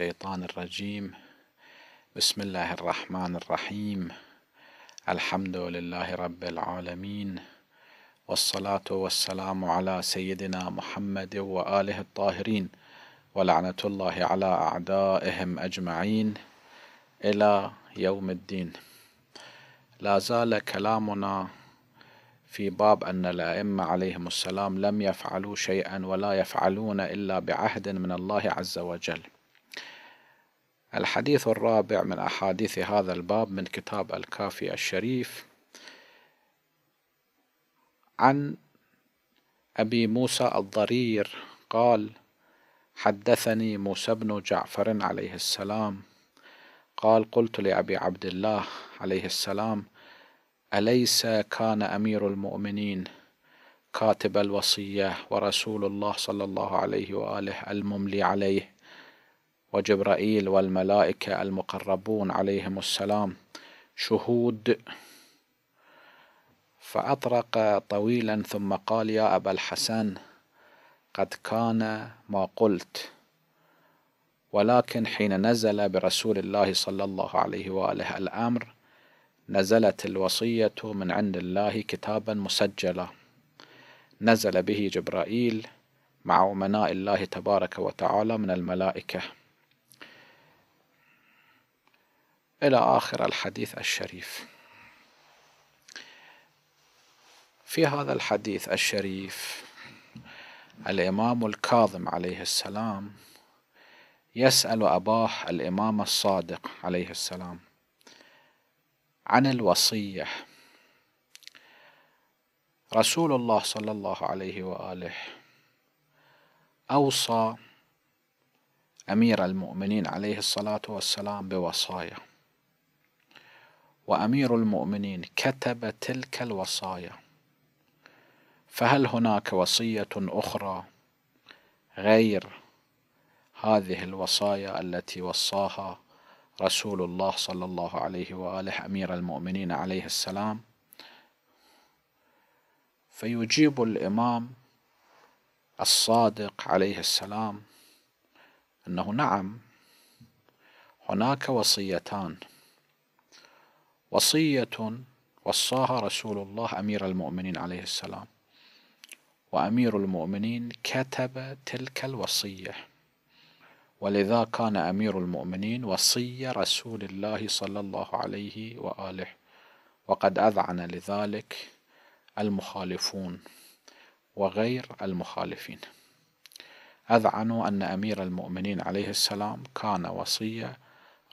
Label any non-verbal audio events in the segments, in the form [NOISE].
الشيطان الرجيم بسم الله الرحمن الرحيم الحمد لله رب العالمين والصلاة والسلام على سيدنا محمد وآله الطاهرين ولعنة الله على أعدائهم أجمعين إلى يوم الدين لا زال كلامنا في باب أن الأئمة عليهم السلام لم يفعلوا شيئا ولا يفعلون إلا بعهد من الله عز وجل الحديث الرابع من أحاديث هذا الباب من كتاب الكافي الشريف عن أبي موسى الضرير قال حدثني موسى بن جعفر عليه السلام قال قلت لأبي عبد الله عليه السلام أليس كان أمير المؤمنين كاتب الوصية ورسول الله صلى الله عليه وآله المملي عليه وجبرائيل والملائكة المقربون عليهم السلام شهود فأطرق طويلا ثم قال يا أبا الحسن قد كان ما قلت ولكن حين نزل برسول الله صلى الله عليه وآله الأمر نزلت الوصية من عند الله كتابا مسجلا نزل به جبرائيل مع أمناء الله تبارك وتعالى من الملائكة إلى آخر الحديث الشريف في هذا الحديث الشريف الإمام الكاظم عليه السلام يسأل أباه الإمام الصادق عليه السلام عن الوصية رسول الله صلى الله عليه وآله أوصى أمير المؤمنين عليه الصلاة والسلام بوصايا وأمير المؤمنين كتب تلك الوصايا فهل هناك وصية أخرى غير هذه الوصايا التي وصاها رسول الله صلى الله عليه واله امير المؤمنين عليه السلام فيجيب الامام الصادق عليه السلام انه نعم هناك وصيتان وصية وصاها رسول الله أمير المؤمنين عليه السلام وأمير المؤمنين كتب تلك الوصية ولذا كان أمير المؤمنين وصي رسول الله صلى الله عليه وآله وقد أذعن لذلك المخالفون وغير المخالفين أذعنوا أن أمير المؤمنين عليه السلام كان وصي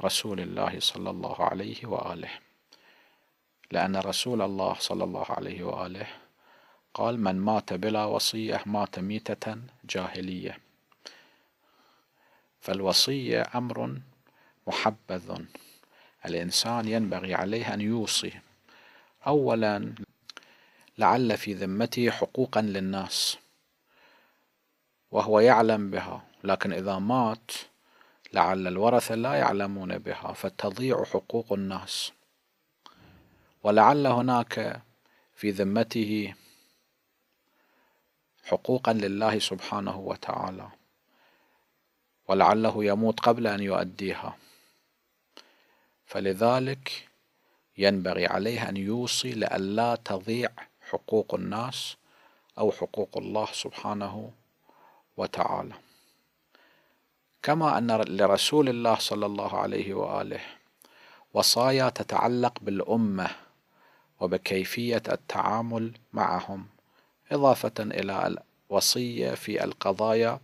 رسول الله صلى الله عليه وآله لأن رسول الله صلى الله عليه وآله قال من مات بلا وصية مات ميتة جاهلية فالوصية أمر محبذ الإنسان ينبغي عليه أن يوصي أولا لعل في ذمته حقوقا للناس وهو يعلم بها لكن إذا مات لعل الورثة لا يعلمون بها فتضيع حقوق الناس ولعل هناك في ذمته حقوقا لله سبحانه وتعالى ولعله يموت قبل أن يؤديها فلذلك ينبغي عليه أن يوصي لئلا تضيع حقوق الناس أو حقوق الله سبحانه وتعالى كما أن لرسول الله صلى الله عليه وآله وصايا تتعلق بالأمة وبكيفية التعامل معهم إضافة إلى الوصية في القضايا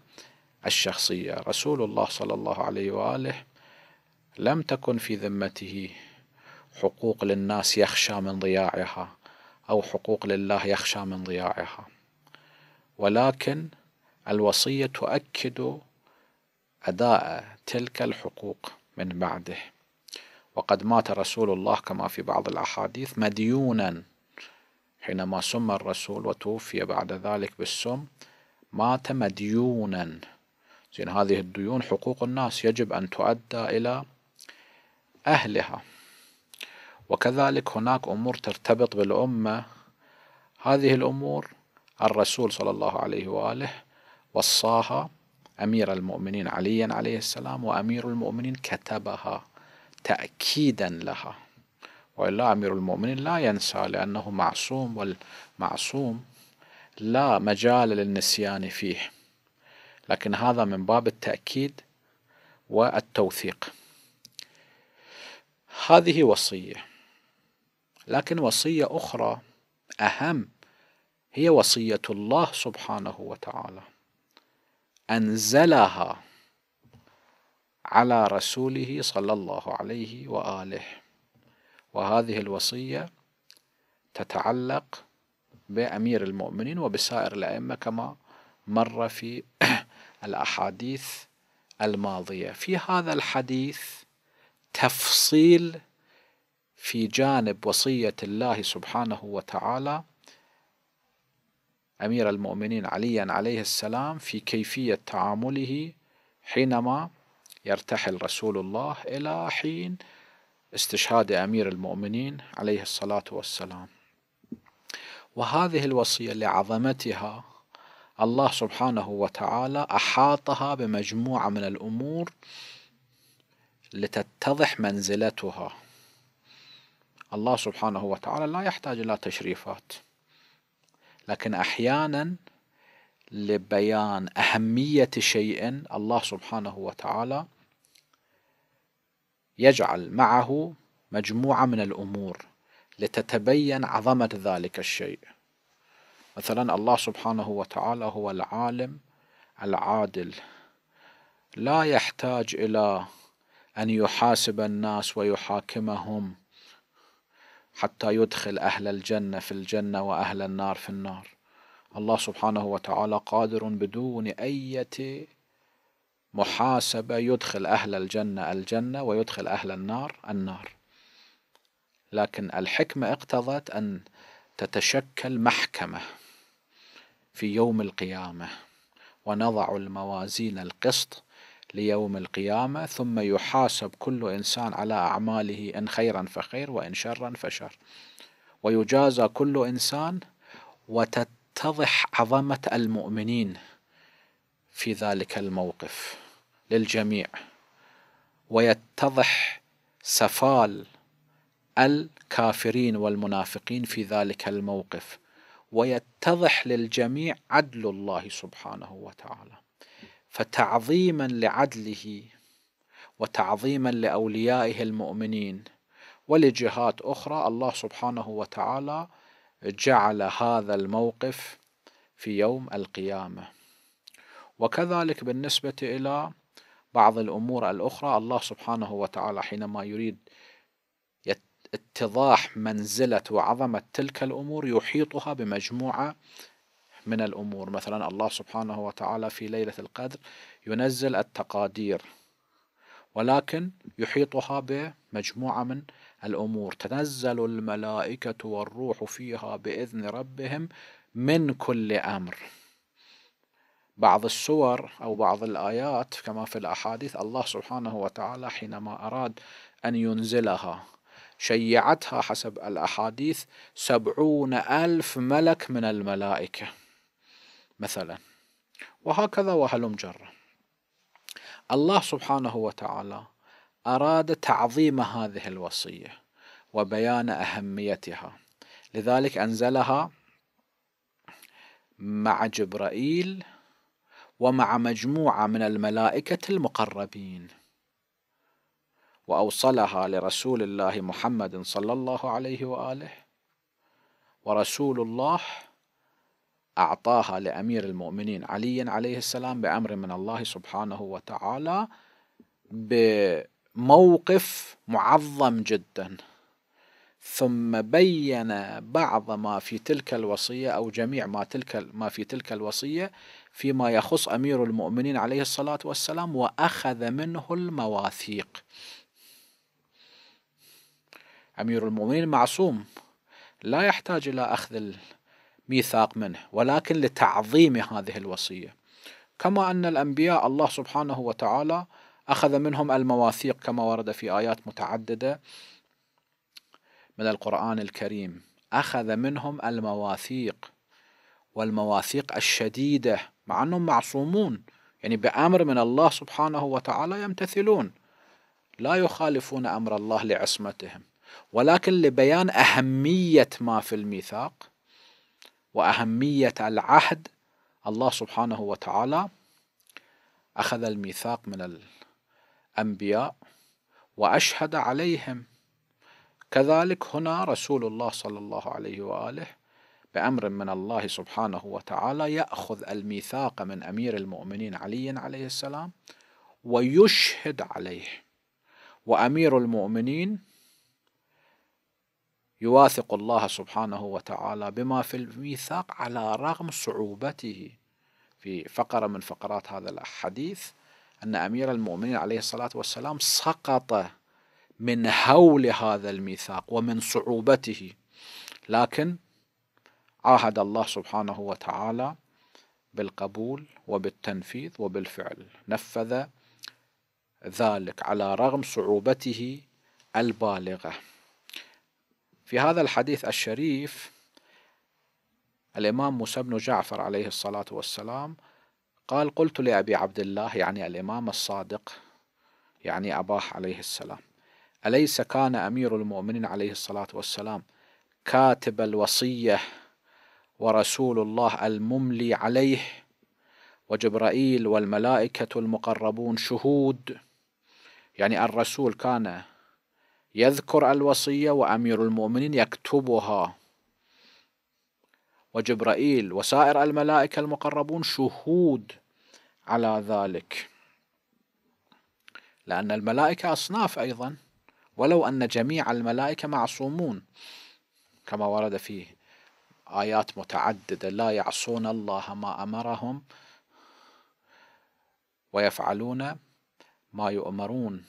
الشخصية رسول الله صلى الله عليه وآله لم تكن في ذمته حقوق للناس يخشى من ضياعها أو حقوق لله يخشى من ضياعها ولكن الوصية تؤكد أداء تلك الحقوق من بعده وقد مات رسول الله كما في بعض الأحاديث مديونا حينما سم الرسول وتوفي بعد ذلك بالسم مات مديونا زين هذه الديون حقوق الناس يجب أن تؤدى إلى أهلها وكذلك هناك أمور ترتبط بالأمة هذه الأمور الرسول صلى الله عليه وآله وصاها أمير المؤمنين عليا عليه السلام وأمير المؤمنين كتبها تأكيدا لها وإلا أمير المؤمنين لا ينسى لأنه معصوم والمعصوم لا مجال للنسيان فيه لكن هذا من باب التأكيد والتوثيق هذه وصية لكن وصية أخرى أهم هي وصية الله سبحانه وتعالى أنزلها على رسوله صلى الله عليه واله وهذه الوصيه تتعلق بامير المؤمنين وبسائر الائمه كما مر في [COUGHS] الاحاديث الماضيه في هذا الحديث تفصيل في جانب وصيه الله سبحانه وتعالى امير المؤمنين عليا عليه السلام في كيفيه تعامله حينما يرتحل رسول الله إلى حين استشهاد أمير المؤمنين عليه الصلاة والسلام وهذه الوصية لعظمتها الله سبحانه وتعالى أحاطها بمجموعة من الأمور لتتضح منزلتها الله سبحانه وتعالى لا يحتاج إلى تشريفات لكن أحيانا لبيان أهمية شيء الله سبحانه وتعالى يجعل معه مجموعة من الأمور لتتبين عظمة ذلك الشيء مثلا الله سبحانه وتعالى هو العالم العادل لا يحتاج إلى أن يحاسب الناس ويحاكمهم حتى يدخل أهل الجنة في الجنة وأهل النار في النار الله سبحانه وتعالى قادر بدون أي محاسبة يدخل أهل الجنة الجنة ويدخل أهل النار النار لكن الحكمة اقتضت أن تتشكل محكمة في يوم القيامة ونضع الموازين القسط ليوم القيامة ثم يحاسب كل إنسان على أعماله إن خيرا فخير وإن شرا فشر ويجازى كل إنسان وتت تتضح عظمه المؤمنين في ذلك الموقف للجميع ويتضح سفال الكافرين والمنافقين في ذلك الموقف ويتضح للجميع عدل الله سبحانه وتعالى فتعظيما لعدله وتعظيما لاوليائه المؤمنين ولجهات اخرى الله سبحانه وتعالى جعل هذا الموقف في يوم القيامة وكذلك بالنسبة إلى بعض الأمور الأخرى الله سبحانه وتعالى حينما يريد اتضاح منزلة وعظمة تلك الأمور يحيطها بمجموعة من الأمور مثلا الله سبحانه وتعالى في ليلة القدر ينزل التقادير ولكن يحيطها بمجموعة من الأمور تنزل الملائكة والروح فيها بإذن ربهم من كل أمر بعض السور أو بعض الآيات كما في الأحاديث الله سبحانه وتعالى حينما أراد أن ينزلها شيعتها حسب الأحاديث سبعون ألف ملك من الملائكة مثلا وهكذا وهلم جرا الله سبحانه وتعالى أراد تعظيم هذه الوصية وبيان أهميتها لذلك أنزلها مع جبرائيل ومع مجموعة من الملائكة المقربين وأوصلها لرسول الله محمد صلى الله عليه وآله ورسول الله أعطاها لأمير المؤمنين علي عليه السلام بأمر من الله سبحانه وتعالى ب موقف معظم جدا ثم بين بعض ما في تلك الوصية أو جميع ما تلك ما في تلك الوصية فيما يخص أمير المؤمنين عليه الصلاة والسلام وأخذ منه المواثيق أمير المؤمنين معصوم لا يحتاج إلى أخذ الميثاق منه ولكن لتعظيم هذه الوصية كما أن الأنبياء الله سبحانه وتعالى أخذ منهم المواثيق كما ورد في آيات متعددة من القرآن الكريم أخذ منهم المواثيق والمواثيق الشديدة مع أنهم معصومون يعني بأمر من الله سبحانه وتعالى يمتثلون لا يخالفون أمر الله لعصمتهم ولكن لبيان أهمية ما في الميثاق وأهمية العهد الله سبحانه وتعالى أخذ الميثاق من أنبياء وأشهد عليهم كذلك هنا رسول الله صلى الله عليه وآله بأمر من الله سبحانه وتعالى يأخذ الميثاق من أمير المؤمنين علي عليه السلام ويشهد عليه وأمير المؤمنين يواثق الله سبحانه وتعالى بما في الميثاق على رغم صعوبته في فقرة من فقرات هذا الحديث أن أمير المؤمنين عليه الصلاة والسلام سقط من هول هذا الميثاق ومن صعوبته لكن عاهد الله سبحانه وتعالى بالقبول وبالتنفيذ وبالفعل نفذ ذلك على رغم صعوبته البالغة في هذا الحديث الشريف الإمام موسى بن جعفر عليه الصلاة والسلام قال قلت لأبي عبد الله يعني الإمام الصادق يعني أباه عليه السلام أليس كان أمير المؤمنين عليه الصلاة والسلام كاتب الوصية ورسول الله المملي عليه وجبرائيل والملائكة المقربون شهود يعني الرسول كان يذكر الوصية وأمير المؤمنين يكتبها وجبرائيل وسائر الملائكة المقربون شهود على ذلك لأن الملائكة أصناف أيضا ولو أن جميع الملائكة معصومون كما ورد في آيات متعددة لا يعصون الله ما أمرهم ويفعلون ما يؤمرون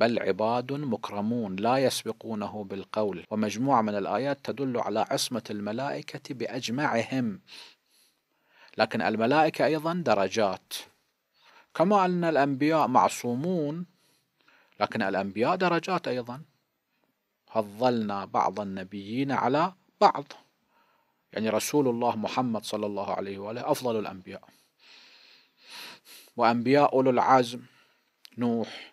بل عباد مكرمون لا يسبقونه بالقول ومجموعة من الآيات تدل على عصمة الملائكة بأجمعهم لكن الملائكة أيضا درجات كما أن الأنبياء معصومون لكن الأنبياء درجات أيضا فضلنا بعض النبيين على بعض يعني رسول الله محمد صلى الله عليه وآله أفضل الأنبياء وأنبياء أولو العزم نوح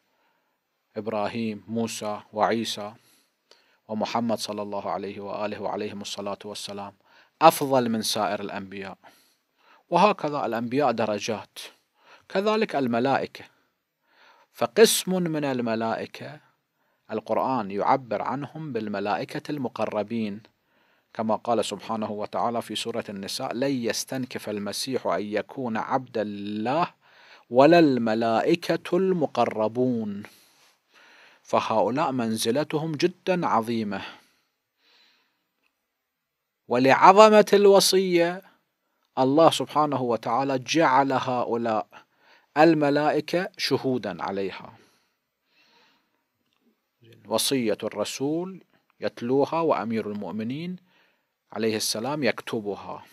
إبراهيم موسى وعيسى ومحمد صلى الله عليه وآله وعليهم الصلاة والسلام أفضل من سائر الأنبياء وهكذا الأنبياء درجات كذلك الملائكة فقسم من الملائكة القرآن يعبر عنهم بالملائكة المقربين كما قال سبحانه وتعالى في سورة النساء لن يستنكف المسيح أن يكون عبدا لله ولا الملائكة المقربون فهؤلاء منزلتهم جدا عظيمة ولعظمة الوصية الله سبحانه وتعالى جعل هؤلاء الملائكة شهودا عليها وصية الرسول يتلوها وأمير المؤمنين عليه السلام يكتبها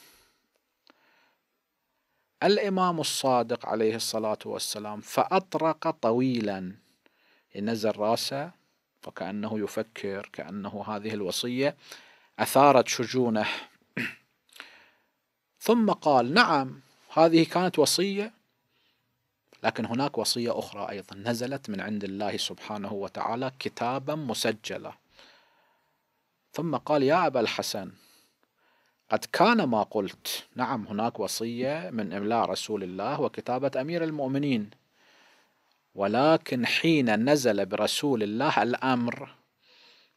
الإمام الصادق عليه الصلاة والسلام فأطرق طويلا نزل راسه فكأنه يفكر كأنه هذه الوصية أثارت شجونه [CLEARS THROAT] ثم قال نعم هذه كانت وصية لكن هناك وصية أخرى أيضا نزلت من عند الله سبحانه وتعالى كتابا مسجلا ثم قال يا أبا الحسن قد كان ما قلت نعم هناك وصية من إملاء رسول الله وكتابة أمير المؤمنين ولكن حين نزل برسول الله الأمر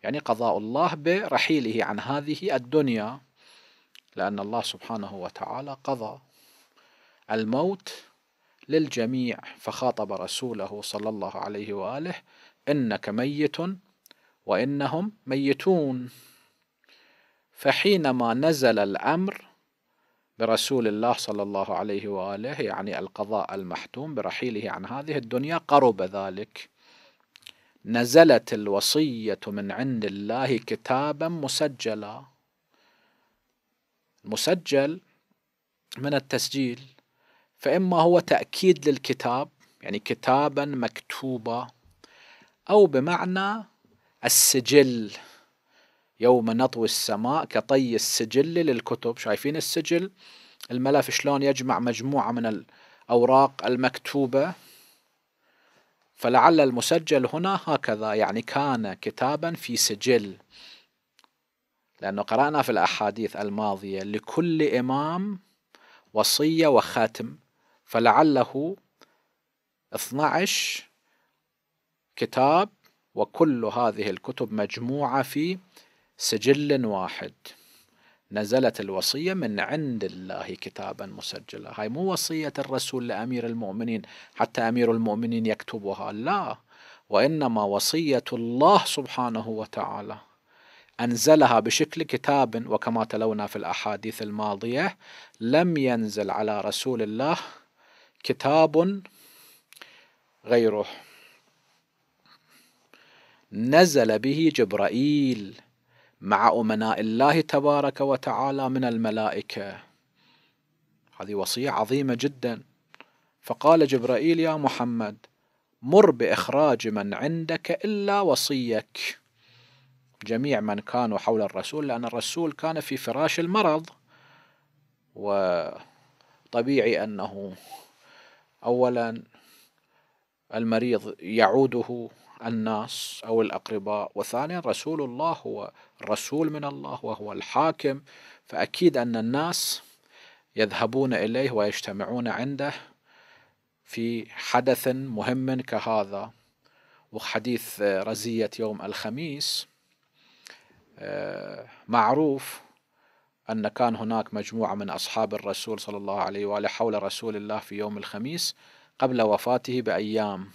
يعني قضاء الله برحيله عن هذه الدنيا لأن الله سبحانه وتعالى قضى الموت للجميع فخاطب رسوله صلى الله عليه وآله إنك ميت وإنهم ميتون فحينما نزل الأمر برسول الله صلى الله عليه واله يعني القضاء المحتوم برحيله عن هذه الدنيا قرب ذلك نزلت الوصيه من عند الله كتابا مسجلا مسجل من التسجيل فاما هو تاكيد للكتاب يعني كتابا مكتوبا او بمعنى السجل يوم نطوي السماء كطي السجل للكتب شايفين السجل الملف شلون يجمع مجموعة من الأوراق المكتوبة فلعل المسجل هنا هكذا يعني كان كتابا في سجل لأنه قرأنا في الأحاديث الماضية لكل إمام وصية وخاتم فلعله 12 كتاب وكل هذه الكتب مجموعة في سجل واحد نزلت الوصية من عند الله كتابا مسجلا هاي مو وصية الرسول لأمير المؤمنين حتى أمير المؤمنين يكتبها لا وإنما وصية الله سبحانه وتعالى أنزلها بشكل كتاب وكما تلونا في الأحاديث الماضية لم ينزل على رسول الله كتاب غيره نزل به جبرائيل مع أمناء الله تبارك وتعالى من الملائكة هذه وصية عظيمة جدا فقال جبرائيل يا محمد مر بإخراج من عندك إلا وصيك جميع من كانوا حول الرسول لأن الرسول كان في فراش المرض وطبيعي أنه أولا المريض يعوده الناس أو الأقرباء وثانيا رسول الله هو رسول من الله وهو الحاكم فأكيد أن الناس يذهبون إليه ويجتمعون عنده في حدث مهم كهذا وحديث آه، رزية يوم الخميس آه، معروف أن كان هناك مجموعة من أصحاب الرسول صلى الله عليه وآله حول رسول الله في يوم الخميس قبل وفاته بأيام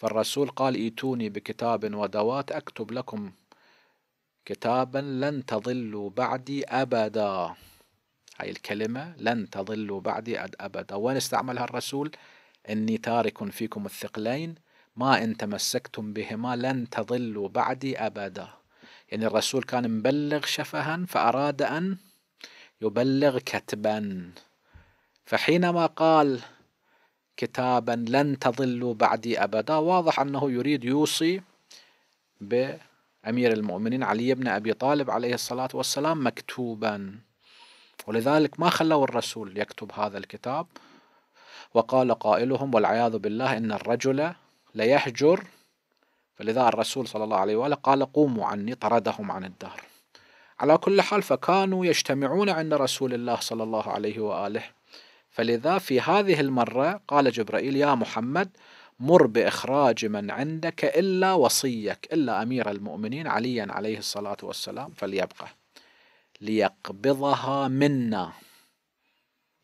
فالرسول قال ايتوني بكتاب ودوات اكتب لكم كتابا لن تضلوا بعدي ابدا هاي الكلمة لن تضلوا بعدي أبدا وين استعملها الرسول إني تارك فيكم الثقلين ما إن تمسكتم بهما لن تضلوا بعدي أبدا يعني الرسول كان مبلغ شفها فأراد أن يبلغ كتبا فحينما قال كتابا لن تضلوا بعدي أبدا واضح أنه يريد يوصي بأمير المؤمنين علي بن أبي طالب عليه الصلاة والسلام مكتوبا ولذلك ما خلوا الرسول يكتب هذا الكتاب وقال قائلهم والعياذ بالله إن الرجل ليحجر فلذا الرسول صلى الله عليه وآله قال قوموا عني طردهم عن الدهر على كل حال فكانوا يجتمعون عند رسول الله صلى الله عليه وآله فلذا في هذه المرة قال جبرائيل يا محمد مر بإخراج من عندك إلا وصيك إلا أمير المؤمنين عليا عليه الصلاة والسلام فليبقى ليقبضها منا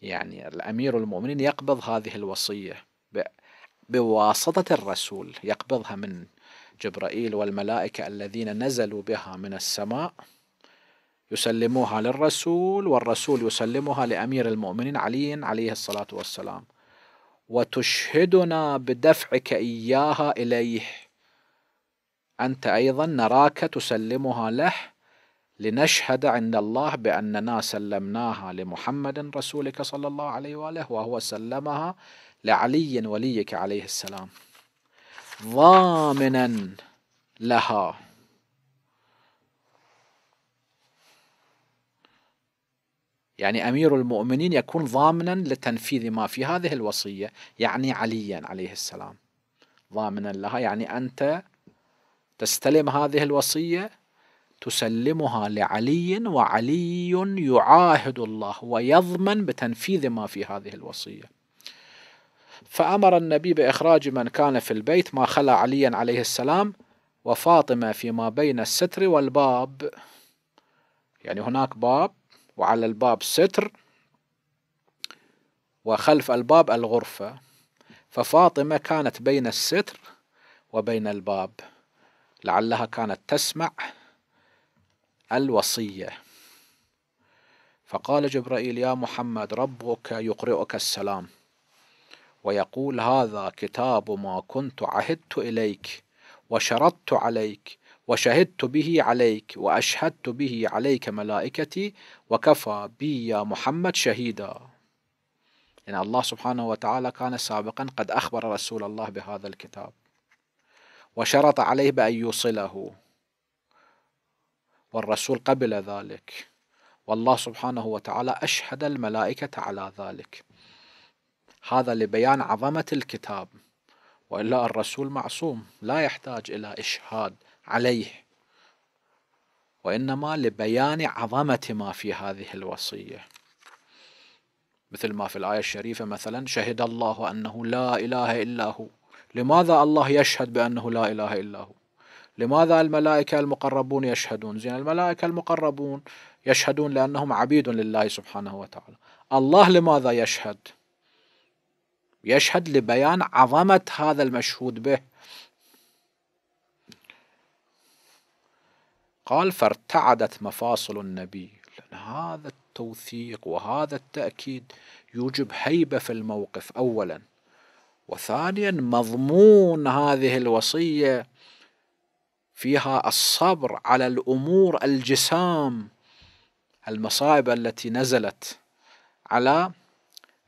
يعني الأمير المؤمنين يقبض هذه الوصية بواسطة الرسول يقبضها من جبرائيل والملائكة الذين نزلوا بها من السماء يسلموها للرسول والرسول يسلمها لأمير المؤمنين علي عليه الصلاة والسلام وتشهدنا بدفعك إياها إليه أنت أيضا نراك تسلمها له لنشهد عند الله بأننا سلمناها لمحمد رسولك صلى الله عليه وآله وهو سلمها لعلي وليك عليه السلام ضامنا لها يعني أمير المؤمنين يكون ضامنا لتنفيذ ما في هذه الوصية يعني عليا عليه السلام ضامنا لها يعني أنت تستلم هذه الوصية تسلمها لعلي وعلي يعاهد الله ويضمن بتنفيذ ما في هذه الوصية فأمر النبي بإخراج من كان في البيت ما خلى عليا عليه السلام وفاطمة فيما بين الستر والباب يعني هناك باب وعلى الباب ستر وخلف الباب الغرفة ففاطمة كانت بين الستر وبين الباب لعلها كانت تسمع الوصية فقال جبرائيل يا محمد ربك يقرئك السلام ويقول هذا كتاب ما كنت عهدت إليك وشرطت عليك وشهدت به عليك وأشهدت به عليك ملائكتي وكفى بي يا محمد شهيدا يعني الله سبحانه وتعالى كان سابقا قد أخبر رسول الله بهذا الكتاب وشرط عليه بأن يوصله والرسول قبل ذلك والله سبحانه وتعالى أشهد الملائكة على ذلك هذا لبيان عظمة الكتاب والا الرسول معصوم لا يحتاج الى اشهاد عليه وانما لبيان عظمه ما في هذه الوصيه مثل ما في الايه الشريفه مثلا شهد الله انه لا اله الا هو لماذا الله يشهد بانه لا اله الا هو لماذا الملائكة المقربون يشهدون زين الملائكة المقربون يشهدون لأنهم عبيد لله سبحانه وتعالى الله لماذا يشهد يشهد لبيان عظمة هذا المشهود به قال فارتعدت مفاصل النبي لأن هذا التوثيق وهذا التأكيد يوجب هيبة في الموقف أولا وثانيا مضمون هذه الوصية فيها الصبر على الأمور الجسام المصائب التي نزلت على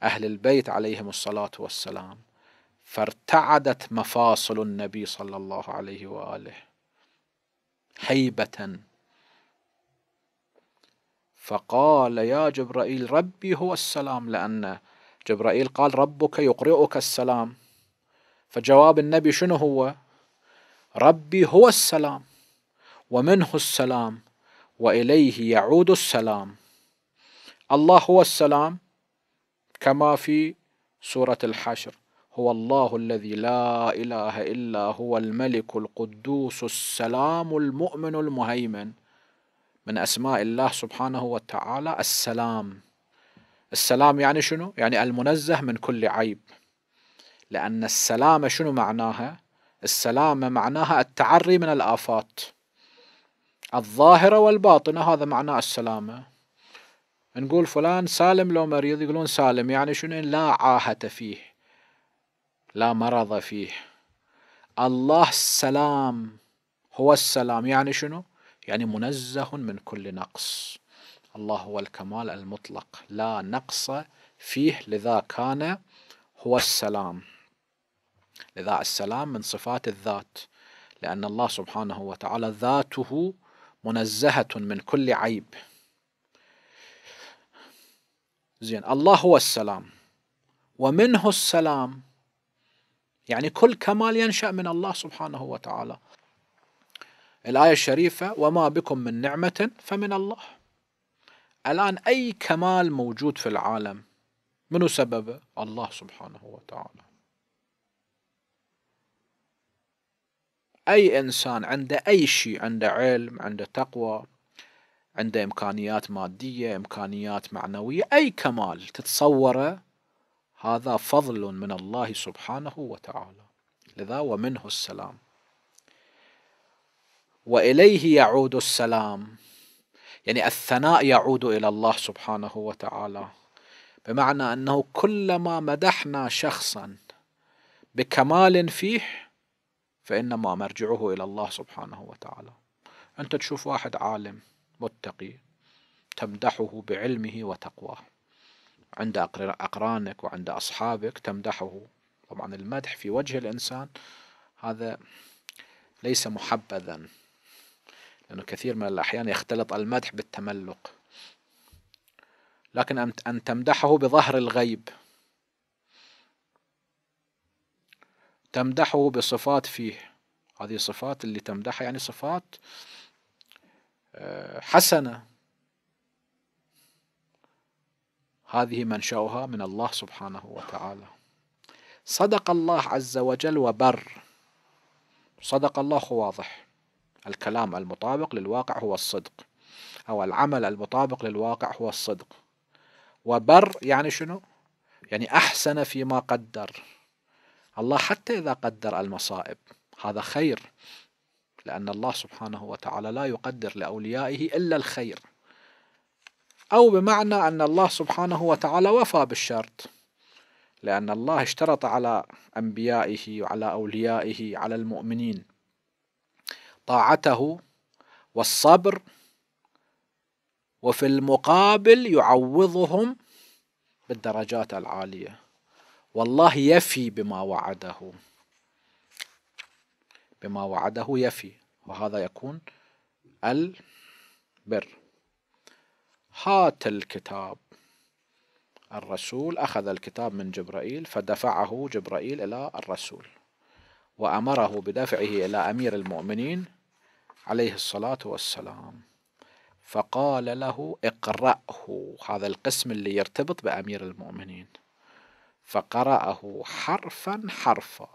أهل البيت عليهم الصلاة والسلام فارتعدت مفاصل النبي صلى الله عليه وآله هيبة فقال يا جبرائيل ربي هو السلام لأن جبرائيل قال ربك يقرئك السلام فجواب النبي شنو هو ربي هو السلام ومنه السلام وإليه يعود السلام الله هو السلام كما في سورة الحشر هو الله الذي لا إله إلا هو الملك القدوس السلام المؤمن المهيمن من أسماء الله سبحانه وتعالى السلام السلام يعني شنو؟ يعني المنزه من كل عيب لأن السلامة شنو معناها؟ السلامة معناها التعري من الآفات الظاهرة والباطنة هذا معناه السلامة نقول فلان سالم لو مريض يقولون سالم يعني شنو لا عاهة فيه لا مرض فيه الله السلام هو السلام يعني شنو يعني منزه من كل نقص الله هو الكمال المطلق لا نقص فيه لذا كان هو السلام لذا السلام من صفات الذات لأن الله سبحانه وتعالى ذاته منزهة من كل عيب زين الله هو السلام ومنه السلام يعني كل كمال ينشأ من الله سبحانه وتعالى الآية الشريفة وما بكم من نعمة فمن الله الآن أي كمال موجود في العالم منو سببه الله سبحانه وتعالى أي إنسان عنده أي شيء عنده علم عنده تقوى عنده إمكانيات مادية إمكانيات معنوية أي كمال تتصوره هذا فضل من الله سبحانه وتعالى لذا ومنه السلام وإليه يعود السلام يعني الثناء يعود إلى الله سبحانه وتعالى بمعنى أنه كلما مدحنا شخصا بكمال فيه فإنما مرجعه إلى الله سبحانه وتعالى أنت تشوف واحد عالم متقي تمدحه بعلمه وتقواه عند أقرانك وعند أصحابك تمدحه طبعا المدح في وجه الإنسان هذا ليس محبذا لأنه كثير من الأحيان يختلط المدح بالتملق لكن أن تمدحه بظهر الغيب تمدحه بصفات فيه هذه صفات اللي تمدحها يعني صفات حسنه هذه منشاها من الله سبحانه وتعالى صدق الله عز وجل وبر صدق الله هو واضح الكلام المطابق للواقع هو الصدق أو العمل المطابق للواقع هو الصدق وبر يعني شنو؟ يعني أحسن فيما قدر الله حتى إذا قدر المصائب هذا خير لأن الله سبحانه وتعالى لا يقدر لأوليائه إلا الخير أو بمعنى أن الله سبحانه وتعالى وفى بالشرط لأن الله اشترط على أنبيائه وعلى أوليائه على المؤمنين طاعته والصبر وفي المقابل يعوضهم بالدرجات العالية والله يفي بما وعده بما وعده يفي وهذا يكون البر هات الكتاب الرسول أخذ الكتاب من جبرائيل فدفعه جبرائيل إلى الرسول وأمره بدفعه إلى أمير المؤمنين عليه الصلاة والسلام فقال له اقرأه هذا القسم اللي يرتبط بأمير المؤمنين فقرأه حرفا حرفا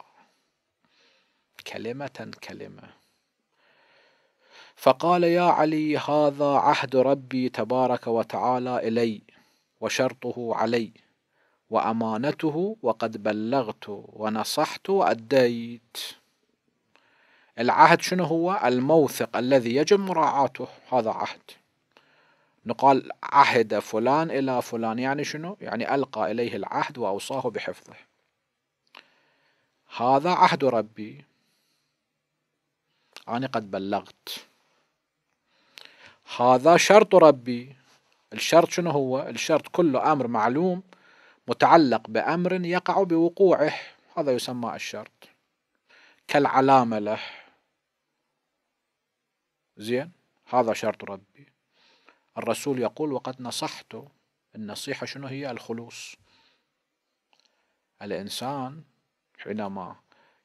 كلمة كلمة فقال يا علي هذا عهد ربي تبارك وتعالى إلي وشرطه علي وأمانته وقد بلغت ونصحت وأديت العهد شنو هو الموثق الذي يجب مراعاته هذا عهد نقال عهد فلان إلى فلان يعني شنو يعني ألقى إليه العهد وأوصاه بحفظه هذا عهد ربي أنا قد بلغت هذا شرط ربي الشرط شنو هو الشرط كله أمر معلوم متعلق بأمر يقع بوقوعه هذا يسمى الشرط كالعلامة له زين هذا شرط ربي الرسول يقول وقد نصحته النصيحة شنو هي الخلوص الإنسان حينما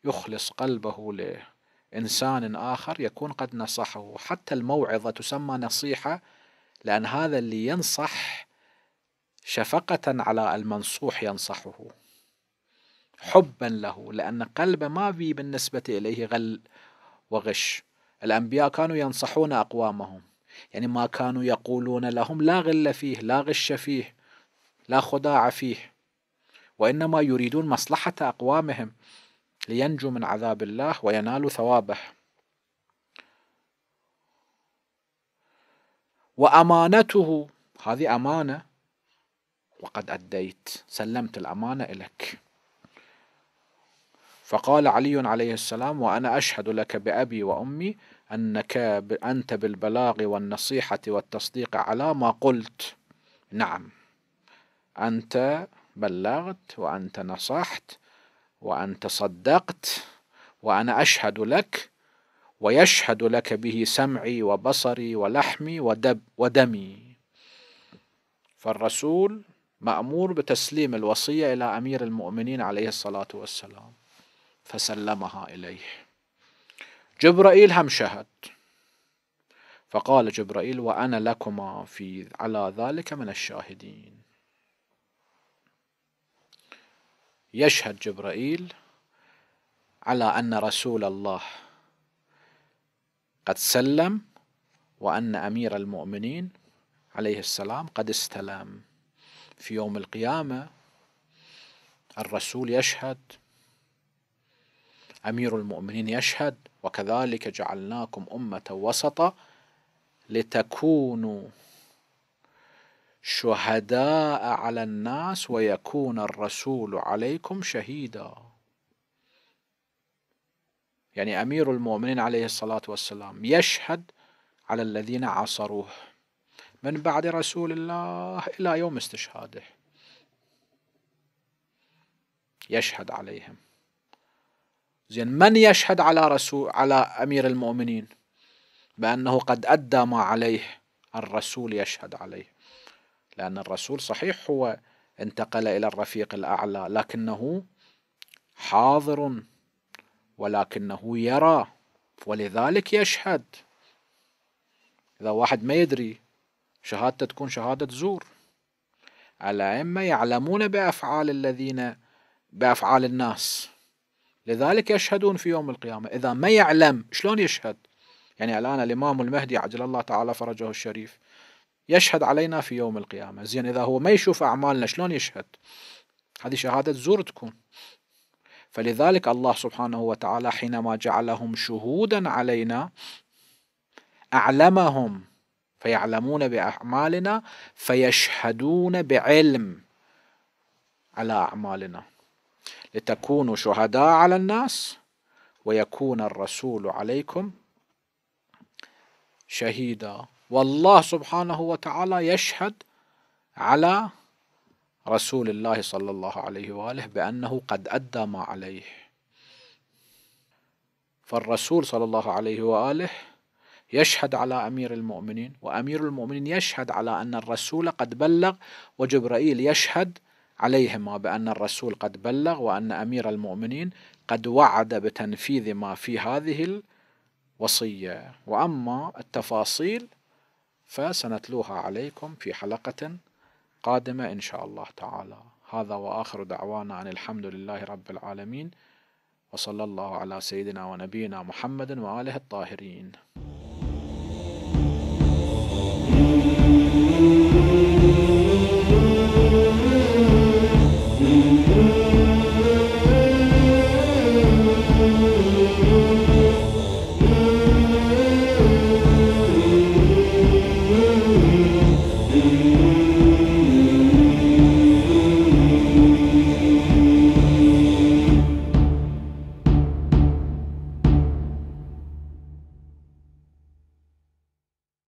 يخلص قلبه له إنسان آخر يكون قد نصحه حتى الموعظة تسمى نصيحة لأن هذا اللي ينصح شفقة على المنصوح ينصحه حبا له لأن قلبه ما في بالنسبة إليه غل وغش الأنبياء كانوا ينصحون أقوامهم يعني ما كانوا يقولون لهم لا غل فيه لا غش فيه لا خداع فيه وإنما يريدون مصلحة أقوامهم لينجو من عذاب الله وينال ثوابه وأمانته هذه أمانة وقد أديت سلمت الأمانة إلك فقال علي عليه السلام وأنا أشهد لك بأبي وأمي أنك أنت بالبلاغ والنصيحة والتصديق على ما قلت نعم أنت بلغت وأنت نصحت وأنت صدقت وأنا أشهد لك ويشهد لك به سمعي وبصري ولحمي ودب ودمي فالرسول مأمور بتسليم الوصية إلى أمير المؤمنين عليه الصلاة والسلام فسلمها إليه جبرائيل هم شهد فقال جبرائيل وأنا لكما في على ذلك من الشاهدين يشهد جبرائيل على أن رسول الله قد سلم وأن أمير المؤمنين عليه السلام قد استلم في يوم القيامة الرسول يشهد أمير المؤمنين يشهد وكذلك جعلناكم أمة وسطا لتكونوا شهداء على الناس ويكون الرسول عليكم شهيدا يعني امير المؤمنين عليه الصلاه والسلام يشهد على الذين عصروه من بعد رسول الله الى يوم استشهاده يشهد عليهم زين من يشهد على رسول على امير المؤمنين بانه قد ادى ما عليه الرسول يشهد عليه لأن الرسول صحيح هو انتقل إلى الرفيق الأعلى لكنه حاضر ولكنه يرى ولذلك يشهد إذا واحد ما يدري شهادته تكون شهادة زور الأئمة يعلمون بأفعال الذين بأفعال الناس لذلك يشهدون في يوم القيامة إذا ما يعلم شلون يشهد يعني الآن الإمام المهدي عجل الله تعالى فرجه الشريف يشهد علينا في يوم القيامة زين إذا هو ما يشوف أعمالنا شلون يشهد هذه شهادة زور تكون فلذلك الله سبحانه وتعالى حينما جعلهم شهودا علينا أعلمهم فيعلمون بأعمالنا فيشهدون بعلم على أعمالنا لتكونوا شهداء على الناس ويكون الرسول عليكم شهيدا والله سبحانه وتعالى يشهد على رسول الله صلى الله عليه واله بانه قد ادى ما عليه فالرسول صلى الله عليه واله يشهد على امير المؤمنين وامير المؤمنين يشهد على ان الرسول قد بلغ وجبرائيل يشهد عليهما بان الرسول قد بلغ وان امير المؤمنين قد وعد بتنفيذ ما في هذه الوصيه واما التفاصيل فسنتلوها عليكم في حلقة قادمة إن شاء الله تعالى هذا وآخر دعوانا أن الحمد لله رب العالمين وصلى الله على سيدنا ونبينا محمد وآله الطاهرين